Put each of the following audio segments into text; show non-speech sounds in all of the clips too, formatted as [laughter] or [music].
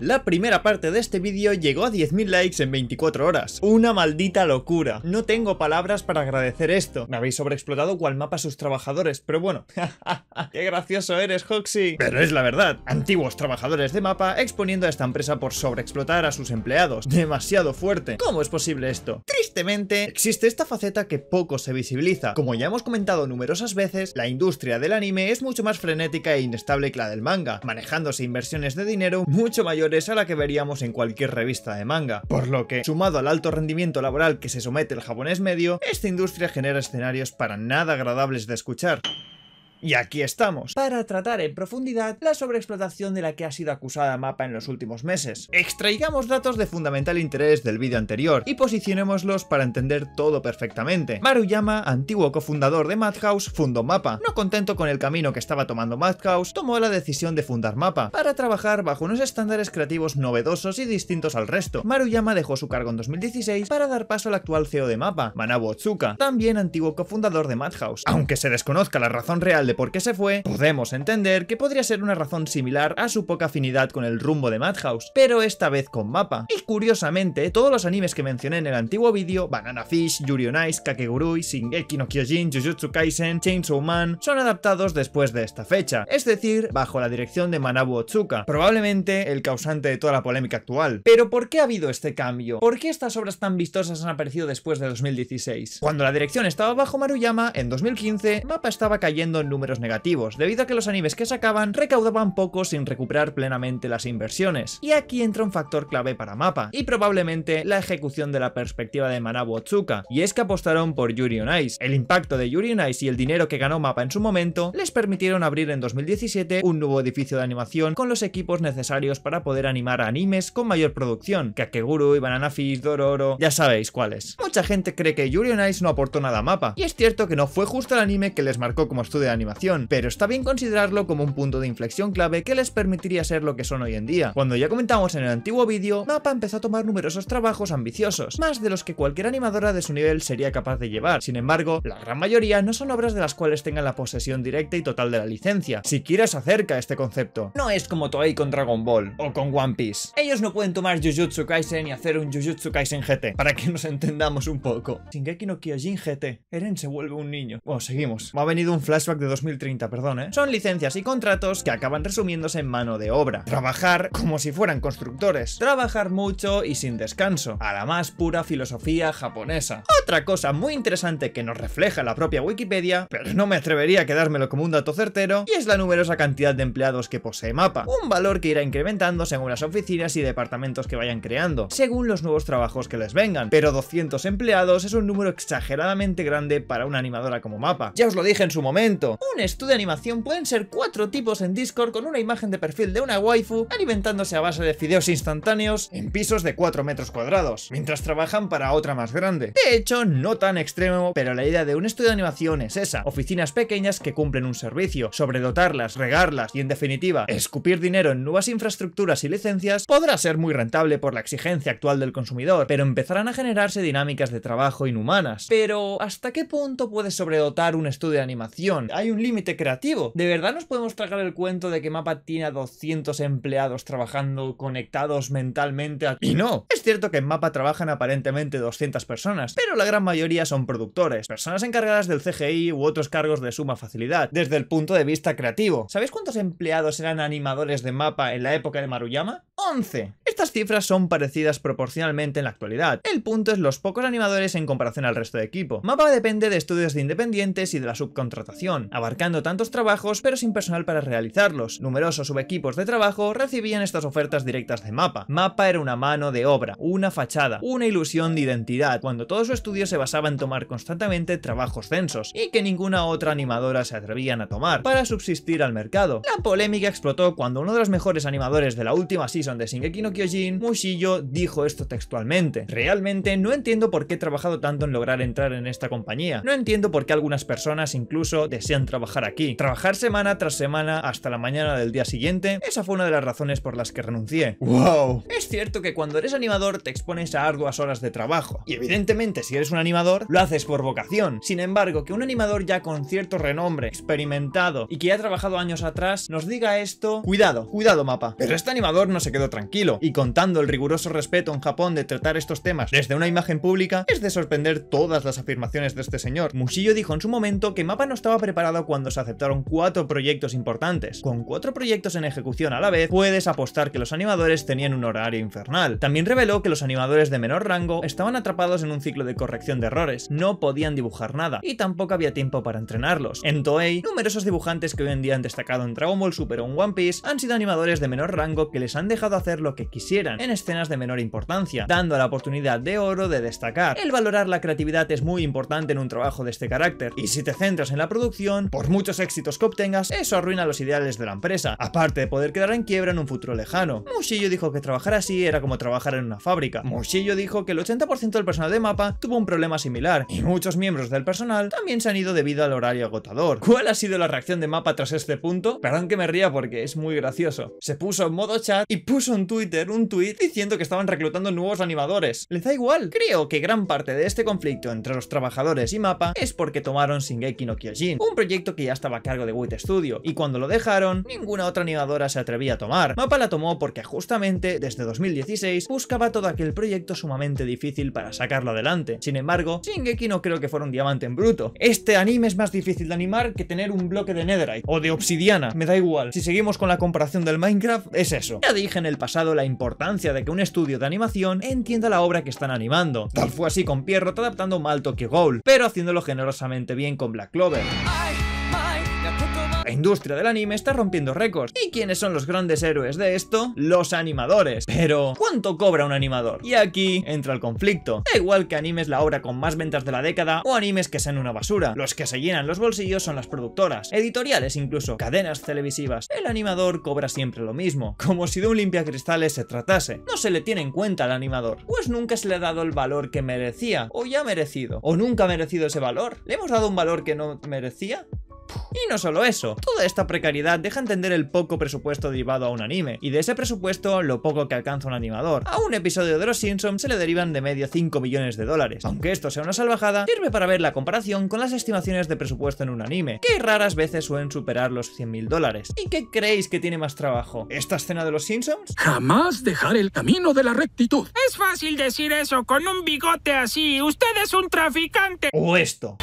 La primera parte de este vídeo llegó a 10.000 likes en 24 horas. ¡Una maldita locura! No tengo palabras para agradecer esto. Me habéis sobreexplotado cual mapa a sus trabajadores, pero bueno. [laughs] ¡Qué gracioso eres, Hoxy! Pero es la verdad. Antiguos trabajadores de mapa exponiendo a esta empresa por sobreexplotar a sus empleados. Demasiado fuerte. ¿Cómo es posible esto? Tristemente, existe esta faceta que poco se visibiliza. Como ya hemos comentado numerosas veces, la industria del anime es mucho más frenética e inestable que la del manga, manejándose inversiones de dinero mucho mayor a la que veríamos en cualquier revista de manga, por lo que, sumado al alto rendimiento laboral que se somete el japonés medio, esta industria genera escenarios para nada agradables de escuchar. Y aquí estamos, para tratar en profundidad la sobreexplotación de la que ha sido acusada Mapa en los últimos meses. Extraigamos datos de fundamental interés del vídeo anterior y posicionémoslos para entender todo perfectamente. Maruyama, antiguo cofundador de Madhouse, fundó Mapa. No contento con el camino que estaba tomando Madhouse, tomó la decisión de fundar Mapa, para trabajar bajo unos estándares creativos novedosos y distintos al resto. Maruyama dejó su cargo en 2016 para dar paso al actual CEO de Mapa, Manabu Otsuka, también antiguo cofundador de Madhouse. Aunque se desconozca la razón real de por qué se fue, podemos entender que podría ser una razón similar a su poca afinidad con el rumbo de Madhouse, pero esta vez con mapa. Y curiosamente, todos los animes que mencioné en el antiguo vídeo, Banana Fish, Yuri on Ice, Shingeki no Kyojin, Jujutsu Kaisen, Chainsaw Man, son adaptados después de esta fecha, es decir, bajo la dirección de Manabu Otsuka, probablemente el causante de toda la polémica actual. Pero ¿por qué ha habido este cambio? ¿Por qué estas obras tan vistosas han aparecido después de 2016? Cuando la dirección estaba bajo Maruyama, en 2015, Mapa estaba cayendo en números negativos, debido a que los animes que sacaban recaudaban poco sin recuperar plenamente las inversiones. Y aquí entra un factor clave para MAPA, y probablemente la ejecución de la perspectiva de Manabu Otsuka, y es que apostaron por Yuri on Ice. El impacto de Yuri on Ice y el dinero que ganó MAPA en su momento les permitieron abrir en 2017 un nuevo edificio de animación con los equipos necesarios para poder animar animes con mayor producción, Kakeguru, y Banana Fish, Dororo, ya sabéis cuáles. Mucha gente cree que Yuri on Ice no aportó nada a MAPA, y es cierto que no fue justo el anime que les marcó como estudio de animación pero está bien considerarlo como un punto de inflexión clave que les permitiría ser lo que son hoy en día. Cuando ya comentamos en el antiguo vídeo, MAPA empezó a tomar numerosos trabajos ambiciosos, más de los que cualquier animadora de su nivel sería capaz de llevar. Sin embargo, la gran mayoría no son obras de las cuales tengan la posesión directa y total de la licencia, si quieres acerca a este concepto. No es como Toei con Dragon Ball, o con One Piece. Ellos no pueden tomar Jujutsu Kaisen y hacer un Jujutsu Kaisen GT, para que nos entendamos un poco. Shingeki no Kyojin GT, Eren se vuelve un niño. Bueno, seguimos. Me ha venido un flashback de 2030, perdón, ¿eh? Son licencias y contratos que acaban resumiéndose en mano de obra. Trabajar como si fueran constructores. Trabajar mucho y sin descanso. A la más pura filosofía japonesa. Otra cosa muy interesante que nos refleja la propia Wikipedia, pero no me atrevería a quedármelo como un dato certero, y es la numerosa cantidad de empleados que posee Mapa. Un valor que irá incrementando según las oficinas y departamentos que vayan creando, según los nuevos trabajos que les vengan. Pero 200 empleados es un número exageradamente grande para una animadora como Mapa. Ya os lo dije en su momento un estudio de animación pueden ser cuatro tipos en Discord con una imagen de perfil de una waifu alimentándose a base de fideos instantáneos en pisos de 4 metros cuadrados, mientras trabajan para otra más grande. De hecho, no tan extremo, pero la idea de un estudio de animación es esa, oficinas pequeñas que cumplen un servicio, sobredotarlas, regarlas y en definitiva, escupir dinero en nuevas infraestructuras y licencias podrá ser muy rentable por la exigencia actual del consumidor, pero empezarán a generarse dinámicas de trabajo inhumanas. Pero, ¿hasta qué punto puede sobredotar un estudio de animación? Hay límite creativo. ¿De verdad nos podemos tragar el cuento de que Mapa tiene a 200 empleados trabajando conectados mentalmente? A... Y no, es cierto que en Mapa trabajan aparentemente 200 personas, pero la gran mayoría son productores, personas encargadas del CGI u otros cargos de suma facilidad, desde el punto de vista creativo. ¿Sabéis cuántos empleados eran animadores de Mapa en la época de Maruyama? 11. Estas cifras son parecidas proporcionalmente en la actualidad. El punto es los pocos animadores en comparación al resto de equipo. Mapa depende de estudios de independientes y de la subcontratación, abarcando tantos trabajos pero sin personal para realizarlos. Numerosos subequipos de trabajo recibían estas ofertas directas de Mapa. Mapa era una mano de obra, una fachada, una ilusión de identidad, cuando todo su estudio se basaba en tomar constantemente trabajos censos, y que ninguna otra animadora se atrevían a tomar, para subsistir al mercado. La polémica explotó cuando uno de los mejores animadores de la última season de Shingeki no Medellín, dijo esto textualmente. Realmente no entiendo por qué he trabajado tanto en lograr entrar en esta compañía. No entiendo por qué algunas personas incluso desean trabajar aquí. Trabajar semana tras semana hasta la mañana del día siguiente, esa fue una de las razones por las que renuncié. ¡Wow! Es cierto que cuando eres animador te expones a arduas horas de trabajo. Y evidentemente si eres un animador, lo haces por vocación. Sin embargo, que un animador ya con cierto renombre, experimentado y que ha trabajado años atrás, nos diga esto... Cuidado, cuidado mapa. Pero este animador no se quedó tranquilo y contando el riguroso respeto en Japón de tratar estos temas desde una imagen pública, es de sorprender todas las afirmaciones de este señor. Musillo dijo en su momento que Mapa no estaba preparado cuando se aceptaron cuatro proyectos importantes. Con cuatro proyectos en ejecución a la vez, puedes apostar que los animadores tenían un horario infernal. También reveló que los animadores de menor rango estaban atrapados en un ciclo de corrección de errores, no podían dibujar nada, y tampoco había tiempo para entrenarlos. En Toei, numerosos dibujantes que hoy en día han destacado en Dragon Ball Super o en One Piece han sido animadores de menor rango que les han dejado hacer lo que quisieran en escenas de menor importancia, dando la oportunidad de oro de destacar. El valorar la creatividad es muy importante en un trabajo de este carácter, y si te centras en la producción, por muchos éxitos que obtengas, eso arruina los ideales de la empresa, aparte de poder quedar en quiebra en un futuro lejano. Musillo dijo que trabajar así era como trabajar en una fábrica. Musillo dijo que el 80% del personal de Mapa tuvo un problema similar, y muchos miembros del personal también se han ido debido al horario agotador. ¿Cuál ha sido la reacción de Mapa tras este punto? Perdón que me ría porque es muy gracioso. Se puso en modo chat y puso en Twitter un tuit diciendo que estaban reclutando nuevos animadores. Les da igual. Creo que gran parte de este conflicto entre los trabajadores y Mapa es porque tomaron Shingeki no Kyojin, un proyecto que ya estaba a cargo de Wit Studio, y cuando lo dejaron, ninguna otra animadora se atrevía a tomar. Mapa la tomó porque justamente, desde 2016, buscaba todo aquel proyecto sumamente difícil para sacarlo adelante. Sin embargo, Shingeki no creo que fuera un diamante en bruto. Este anime es más difícil de animar que tener un bloque de netherite, o de obsidiana, me da igual. Si seguimos con la comparación del Minecraft, es eso. Ya dije en el pasado la importancia de que un estudio de animación entienda la obra que están animando. Tal fue así con Pierrot adaptando Mal Tokyo Ghoul, pero haciéndolo generosamente bien con Black Clover. La industria del anime está rompiendo récords. ¿Y quiénes son los grandes héroes de esto? Los animadores. Pero, ¿cuánto cobra un animador? Y aquí entra el conflicto. Da igual que animes la obra con más ventas de la década o animes que sean una basura. Los que se llenan los bolsillos son las productoras, editoriales incluso, cadenas televisivas. El animador cobra siempre lo mismo, como si de un limpiacristales se tratase. No se le tiene en cuenta al animador, pues nunca se le ha dado el valor que merecía, o ya merecido, o nunca ha merecido ese valor. ¿Le hemos dado un valor que no merecía? Y no solo eso, toda esta precariedad deja entender el poco presupuesto derivado a un anime, y de ese presupuesto lo poco que alcanza un animador. A un episodio de Los Simpsons se le derivan de media 5 millones de dólares. Aunque esto sea una salvajada, sirve para ver la comparación con las estimaciones de presupuesto en un anime, que raras veces suelen superar los 100.000 mil dólares. ¿Y qué creéis que tiene más trabajo? ¿Esta escena de Los Simpsons? Jamás dejar el camino de la rectitud. Es fácil decir eso con un bigote así. Usted es un traficante. O esto.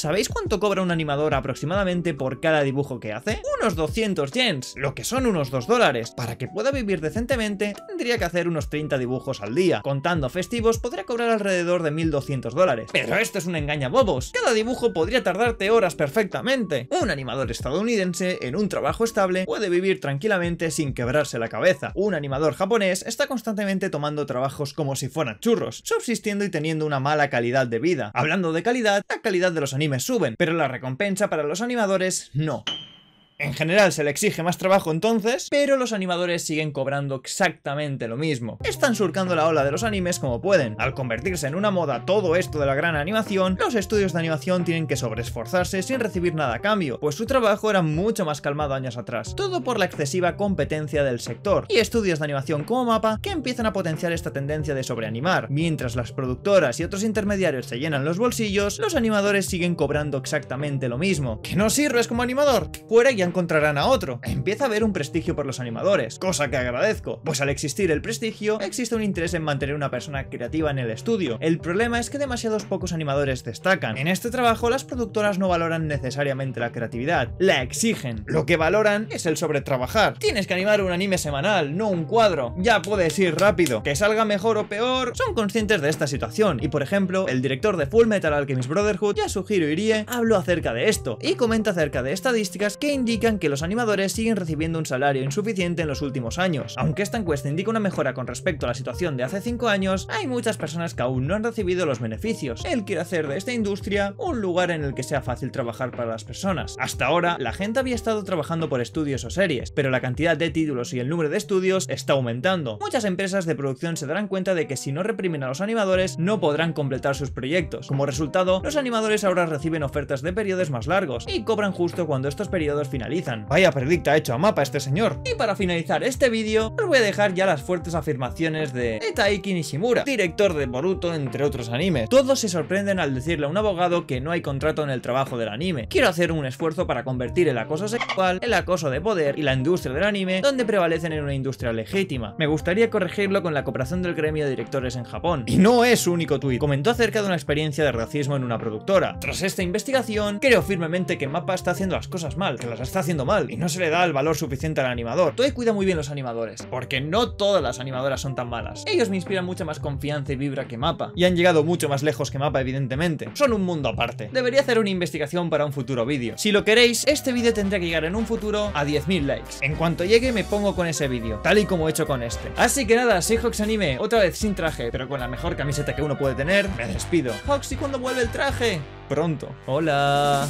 ¿Sabéis cuánto cobra un animador aproximadamente por cada dibujo que hace? unos 200 yens, lo que son unos 2 dólares. Para que pueda vivir decentemente, tendría que hacer unos 30 dibujos al día. Contando festivos, podría cobrar alrededor de 1200 dólares. Pero esto es un engaña bobos. Cada dibujo podría tardarte horas perfectamente. Un animador estadounidense, en un trabajo estable, puede vivir tranquilamente sin quebrarse la cabeza. Un animador japonés está constantemente tomando trabajos como si fueran churros, subsistiendo y teniendo una mala calidad de vida. Hablando de calidad, la calidad de los animes suben, pero la recompensa para los animadores no. En general se le exige más trabajo entonces, pero los animadores siguen cobrando exactamente lo mismo. Están surcando la ola de los animes como pueden. Al convertirse en una moda todo esto de la gran animación, los estudios de animación tienen que sobreesforzarse sin recibir nada a cambio, pues su trabajo era mucho más calmado años atrás. Todo por la excesiva competencia del sector, y estudios de animación como Mapa que empiezan a potenciar esta tendencia de sobreanimar. Mientras las productoras y otros intermediarios se llenan los bolsillos, los animadores siguen cobrando exactamente lo mismo. ¿Que no sirves como animador? Fuera encontrarán a otro. Empieza a haber un prestigio por los animadores, cosa que agradezco, pues al existir el prestigio, existe un interés en mantener una persona creativa en el estudio. El problema es que demasiados pocos animadores destacan. En este trabajo, las productoras no valoran necesariamente la creatividad, la exigen. Lo que valoran es el sobretrabajar. Tienes que animar un anime semanal, no un cuadro. Ya puedes ir rápido. Que salga mejor o peor, son conscientes de esta situación. Y por ejemplo, el director de Full Metal Alchemist Brotherhood, Yasuhiro Irie, habló acerca de esto y comenta acerca de estadísticas que indican que los animadores siguen recibiendo un salario insuficiente en los últimos años. Aunque esta encuesta indica una mejora con respecto a la situación de hace 5 años, hay muchas personas que aún no han recibido los beneficios. Él quiere hacer de esta industria un lugar en el que sea fácil trabajar para las personas. Hasta ahora, la gente había estado trabajando por estudios o series, pero la cantidad de títulos y el número de estudios está aumentando. Muchas empresas de producción se darán cuenta de que si no reprimen a los animadores, no podrán completar sus proyectos. Como resultado, los animadores ahora reciben ofertas de periodos más largos y cobran justo cuando estos periodos finalizan Vaya predicta hecho a mapa este señor. Y para finalizar este vídeo, os voy a dejar ya las fuertes afirmaciones de Etaiki Nishimura, director de Boruto entre otros animes. Todos se sorprenden al decirle a un abogado que no hay contrato en el trabajo del anime. Quiero hacer un esfuerzo para convertir el acoso sexual, el acoso de poder y la industria del anime, donde prevalecen en una industria legítima. Me gustaría corregirlo con la cooperación del gremio de directores en Japón. Y no es su único tuit. Comentó acerca de una experiencia de racismo en una productora. Tras esta investigación, creo firmemente que Mapa está haciendo las cosas mal, que las está haciendo mal y no se le da el valor suficiente al animador. Toei cuida muy bien los animadores, porque no todas las animadoras son tan malas. Ellos me inspiran mucha más confianza y vibra que Mapa, y han llegado mucho más lejos que Mapa, evidentemente. Son un mundo aparte. Debería hacer una investigación para un futuro vídeo. Si lo queréis, este vídeo tendrá que llegar en un futuro a 10.000 likes. En cuanto llegue, me pongo con ese vídeo, tal y como he hecho con este. Así que nada, soy Hawks Anime, otra vez sin traje, pero con la mejor camiseta que uno puede tener, me despido. Hawks, ¿y cuándo vuelve el traje? Pronto. Hola.